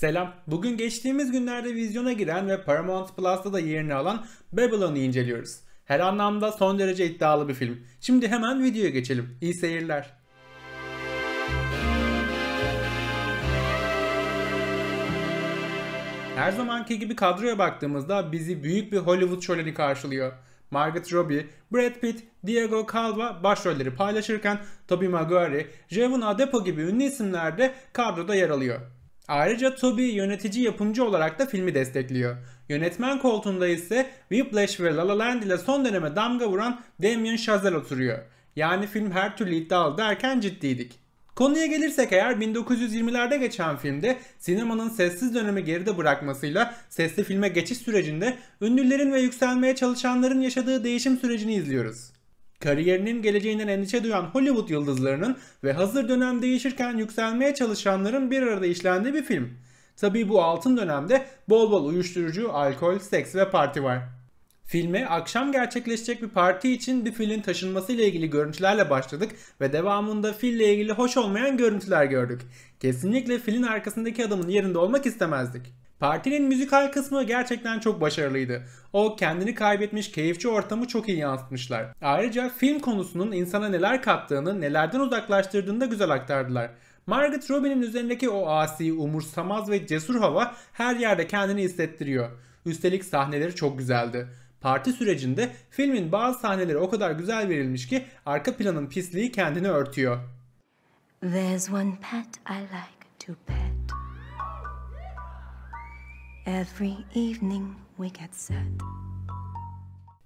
Selam. Bugün geçtiğimiz günlerde vizyona giren ve Paramount Plus'ta da yerini alan Babylon'u inceliyoruz. Her anlamda son derece iddialı bir film. Şimdi hemen videoya geçelim. İyi seyirler. Her zamanki gibi kadroya baktığımızda bizi büyük bir Hollywood şöleni karşılıyor. Margot Robbie, Brad Pitt, Diego Calva başrolleri paylaşırken Tobey Maguire, Jevon Adepo gibi ünlü isimler de kadroda yer alıyor. Ayrıca Toby yönetici yapımcı olarak da filmi destekliyor. Yönetmen koltuğunda ise Whiplash ve La La Land ile son döneme damga vuran Damien Chazelle oturuyor. Yani film her türlü iddialı derken ciddiydik. Konuya gelirsek eğer 1920'lerde geçen filmde sinemanın sessiz dönemi geride bırakmasıyla sesli filme geçiş sürecinde ünlülerin ve yükselmeye çalışanların yaşadığı değişim sürecini izliyoruz. Kariyerinin geleceğinden endişe duyan Hollywood yıldızlarının ve hazır dönem değişirken yükselmeye çalışanların bir arada işlendiği bir film. Tabii bu altın dönemde bol bol uyuşturucu, alkol, seks ve parti var. Filme akşam gerçekleşecek bir parti için bir filin taşınması ile ilgili görüntülerle başladık ve devamında fille ilgili hoş olmayan görüntüler gördük. Kesinlikle filin arkasındaki adamın yerinde olmak istemezdik. Partinin müzikal kısmı gerçekten çok başarılıydı. O kendini kaybetmiş keyifçi ortamı çok iyi yansıtmışlar. Ayrıca film konusunun insana neler kattığını, nelerden uzaklaştırdığını da güzel aktardılar. Margaret Robbie'nin üzerindeki o asi, umursamaz ve cesur hava her yerde kendini hissettiriyor. Üstelik sahneleri çok güzeldi. Parti sürecinde filmin bazı sahneleri o kadar güzel verilmiş ki arka planın pisliği kendini örtüyor. There's one pet I like to pet. Every evening we get sad.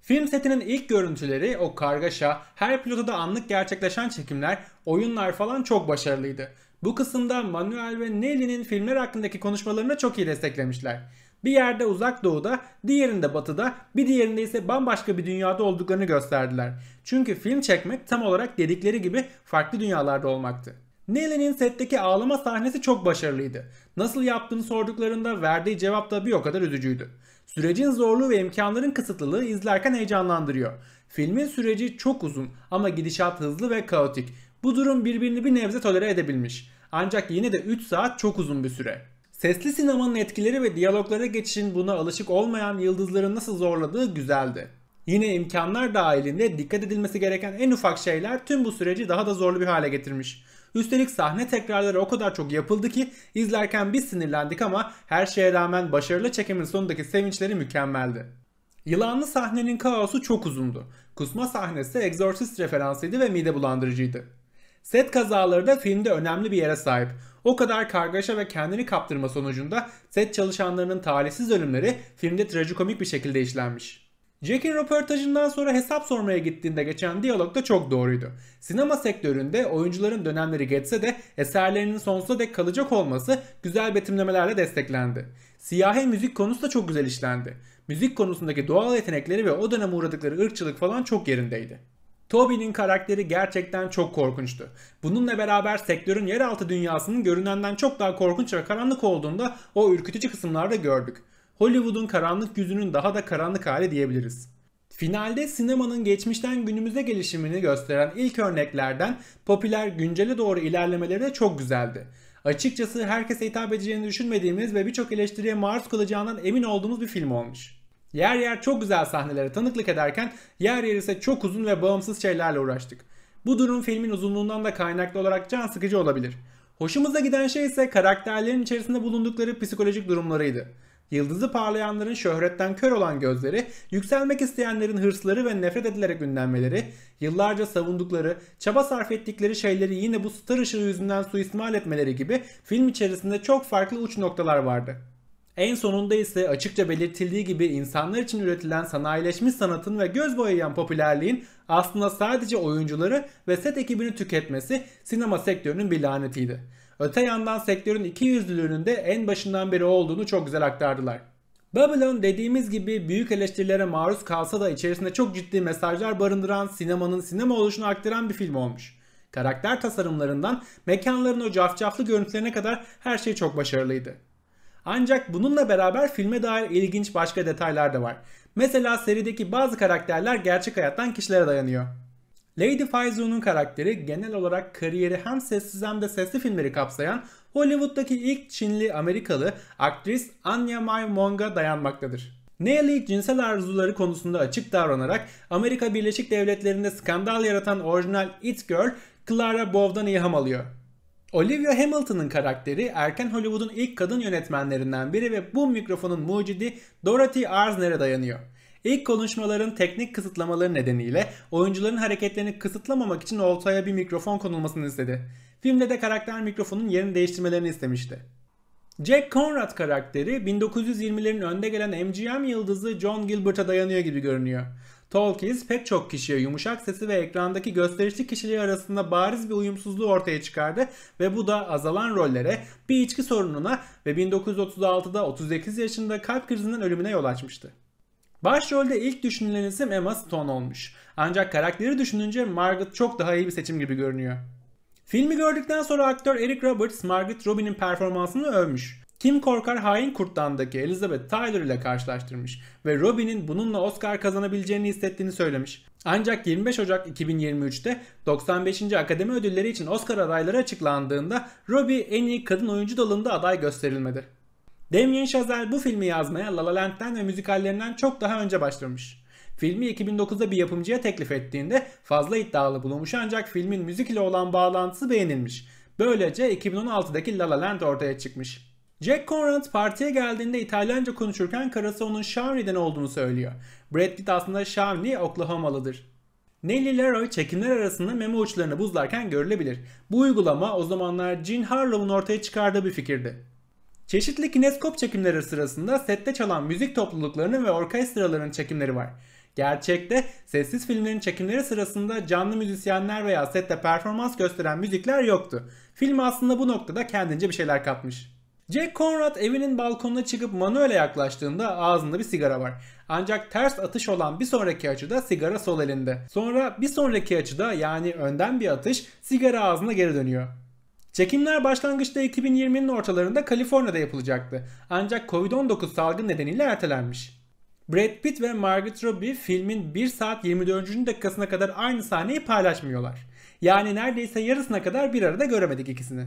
Film setinin ilk görüntüleri, o kargaşa, her da anlık gerçekleşen çekimler, oyunlar falan çok başarılıydı. Bu kısımda Manuel ve Nelly'nin filmler hakkındaki konuşmalarını çok iyi desteklemişler. Bir yerde uzak doğuda, diğerinde batıda, bir diğerinde ise bambaşka bir dünyada olduklarını gösterdiler. Çünkü film çekmek tam olarak dedikleri gibi farklı dünyalarda olmaktı. Nelly'nin setteki ağlama sahnesi çok başarılıydı. Nasıl yaptığını sorduklarında verdiği cevap da bir o kadar üzücüydü. Sürecin zorluğu ve imkanların kısıtlılığı izlerken heyecanlandırıyor. Filmin süreci çok uzun ama gidişat hızlı ve kaotik. Bu durum birbirini bir nebze tolere edebilmiş. Ancak yine de 3 saat çok uzun bir süre. Sesli sinemanın etkileri ve diyaloglara geçişin buna alışık olmayan yıldızların nasıl zorladığı güzeldi. Yine imkanlar dahilinde dikkat edilmesi gereken en ufak şeyler tüm bu süreci daha da zorlu bir hale getirmiş. Üstelik sahne tekrarları o kadar çok yapıldı ki izlerken biz sinirlendik ama her şeye rağmen başarılı çekimin sonundaki sevinçleri mükemmeldi. Yılanlı sahnenin kaosu çok uzundu. Kusma sahnesi Exorcist referansıydı ve mide bulandırıcıydı. Set kazaları da filmde önemli bir yere sahip. O kadar kargaşa ve kendini kaptırma sonucunda set çalışanlarının talihsiz ölümleri filmde trajikomik bir şekilde işlenmiş. Jack'in röportajından sonra hesap sormaya gittiğinde geçen diyalog da çok doğruydu. Sinema sektöründe oyuncuların dönemleri geçse de eserlerinin sonsuza dek kalacak olması güzel betimlemelerle desteklendi. Siyahi müzik konusu da çok güzel işlendi. Müzik konusundaki doğal yetenekleri ve o dönem uğradıkları ırkçılık falan çok yerindeydi. Toby'nin karakteri gerçekten çok korkunçtu. Bununla beraber sektörün yeraltı dünyasının görünenden çok daha korkunç ve karanlık olduğunda o ürkütücü kısımlarda gördük. Hollywood'un karanlık yüzünün daha da karanlık hali diyebiliriz. Finalde sinemanın geçmişten günümüze gelişimini gösteren ilk örneklerden popüler güncele doğru ilerlemeleri de çok güzeldi. Açıkçası herkese hitap edeceğini düşünmediğimiz ve birçok eleştiriye maruz kalacağından emin olduğumuz bir film olmuş. Yer yer çok güzel sahnelere tanıklık ederken yer yer ise çok uzun ve bağımsız şeylerle uğraştık. Bu durum filmin uzunluğundan da kaynaklı olarak can sıkıcı olabilir. Hoşumuza giden şey ise karakterlerin içerisinde bulundukları psikolojik durumlarıydı yıldızı parlayanların şöhretten kör olan gözleri, yükselmek isteyenlerin hırsları ve nefret edilerek ünlenmeleri, yıllarca savundukları, çaba sarf ettikleri şeyleri yine bu star ışığı yüzünden suistimal etmeleri gibi film içerisinde çok farklı uç noktalar vardı. En sonunda ise açıkça belirtildiği gibi insanlar için üretilen sanayileşmiş sanatın ve göz boyayan popülerliğin aslında sadece oyuncuları ve set ekibini tüketmesi sinema sektörünün bir lanetiydi. Öte yandan sektörün iki yüzlülüğünün de en başından beri olduğunu çok güzel aktardılar. Babylon dediğimiz gibi büyük eleştirilere maruz kalsa da içerisinde çok ciddi mesajlar barındıran sinemanın sinema oluşunu aktaran bir film olmuş. Karakter tasarımlarından mekanların o cafcaflı görüntülerine kadar her şey çok başarılıydı. Ancak bununla beraber filme dair ilginç başka detaylar da var. Mesela serideki bazı karakterler gerçek hayattan kişilere dayanıyor. Lady Faizu'nun karakteri genel olarak kariyeri hem sessiz hem de sesli filmleri kapsayan Hollywood'daki ilk Çinli Amerikalı aktris Anya Mai Wong'a dayanmaktadır. Nelly cinsel arzuları konusunda açık davranarak Amerika Birleşik Devletleri'nde skandal yaratan orijinal It Girl Clara Bow'dan ilham alıyor. Olivia Hamilton'ın karakteri erken Hollywood'un ilk kadın yönetmenlerinden biri ve bu mikrofonun mucidi Dorothy Arzner'e dayanıyor. İlk konuşmaların teknik kısıtlamaları nedeniyle oyuncuların hareketlerini kısıtlamamak için oltaya bir mikrofon konulmasını istedi. Filmde de karakter mikrofonun yerini değiştirmelerini istemişti. Jack Conrad karakteri 1920'lerin önde gelen MGM yıldızı John Gilbert'a dayanıyor gibi görünüyor. Tolkien pek çok kişiye yumuşak sesi ve ekrandaki gösterişli kişiliği arasında bariz bir uyumsuzluğu ortaya çıkardı ve bu da azalan rollere, bir içki sorununa ve 1936'da 38 yaşında kalp krizinden ölümüne yol açmıştı. Başrolde ilk düşünülen isim Emma Stone olmuş. Ancak karakteri düşününce Margaret çok daha iyi bir seçim gibi görünüyor. Filmi gördükten sonra aktör Eric Roberts Margaret Robbie'nin performansını övmüş. Kim Korkar Hain Kurt'tandaki Elizabeth Tyler ile karşılaştırmış ve Robbie'nin bununla Oscar kazanabileceğini hissettiğini söylemiş. Ancak 25 Ocak 2023'te 95. Akademi Ödülleri için Oscar adayları açıklandığında Robbie en iyi kadın oyuncu dalında aday gösterilmedi. Damien Chazelle bu filmi yazmaya La La Land'den ve müzikallerinden çok daha önce başlamış. Filmi 2009'da bir yapımcıya teklif ettiğinde fazla iddialı bulunmuş ancak filmin müzik ile olan bağlantısı beğenilmiş. Böylece 2016'daki La La Land ortaya çıkmış. Jack Conrad partiye geldiğinde İtalyanca konuşurken karısı onun Shawnlee'den olduğunu söylüyor. Brad Pitt aslında Shawnlee, Oklahomalıdır. Nelly Leroy çekimler arasında memo uçlarını buzlarken görülebilir. Bu uygulama o zamanlar Gene Harlow'un ortaya çıkardığı bir fikirdi. Çeşitli kineskop çekimleri sırasında sette çalan müzik topluluklarının ve orkestraların çekimleri var. Gerçekte sessiz filmlerin çekimleri sırasında canlı müzisyenler veya sette performans gösteren müzikler yoktu. Film aslında bu noktada kendince bir şeyler katmış. Jack Conrad evinin balkonuna çıkıp Manuel'e yaklaştığında ağzında bir sigara var. Ancak ters atış olan bir sonraki açıda sigara sol elinde. Sonra bir sonraki açıda yani önden bir atış sigara ağzına geri dönüyor. Çekimler başlangıçta 2020'nin ortalarında Kaliforniya'da yapılacaktı. Ancak Covid-19 salgın nedeniyle ertelenmiş. Brad Pitt ve Margot Robbie filmin 1 saat 24. dakikasına kadar aynı sahneyi paylaşmıyorlar. Yani neredeyse yarısına kadar bir arada göremedik ikisini.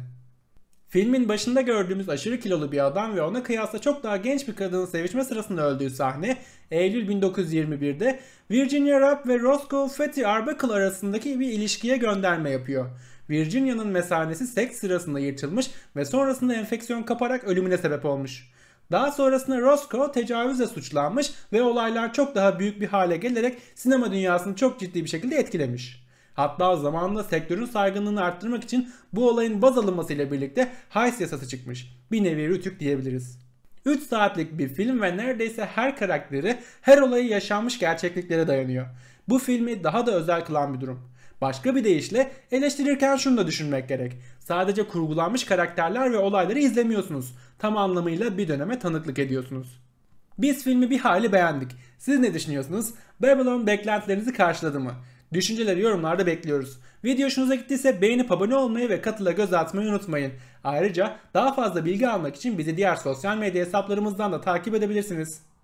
Filmin başında gördüğümüz aşırı kilolu bir adam ve ona kıyasla çok daha genç bir kadının sevişme sırasında öldüğü sahne Eylül 1921'de Virginia Rapp ve Roscoe Fatty Arbuckle arasındaki bir ilişkiye gönderme yapıyor. Virginia'nın mesanesi seks sırasında yırtılmış ve sonrasında enfeksiyon kaparak ölümüne sebep olmuş. Daha sonrasında Roscoe tecavüzle suçlanmış ve olaylar çok daha büyük bir hale gelerek sinema dünyasını çok ciddi bir şekilde etkilemiş. Hatta zamanında sektörün saygınlığını arttırmak için bu olayın baz alınmasıyla birlikte Heist yasası çıkmış. Bir nevi rütük diyebiliriz. 3 saatlik bir film ve neredeyse her karakteri her olayı yaşanmış gerçekliklere dayanıyor. Bu filmi daha da özel kılan bir durum. Başka bir deyişle eleştirirken şunu da düşünmek gerek. Sadece kurgulanmış karakterler ve olayları izlemiyorsunuz. Tam anlamıyla bir döneme tanıklık ediyorsunuz. Biz filmi bir hali beğendik. Siz ne düşünüyorsunuz? Babylon beklentilerinizi karşıladı mı? Düşünceleri yorumlarda bekliyoruz. Video hoşunuza gittiyse beğenip abone olmayı ve katıla göz atmayı unutmayın. Ayrıca daha fazla bilgi almak için bizi diğer sosyal medya hesaplarımızdan da takip edebilirsiniz.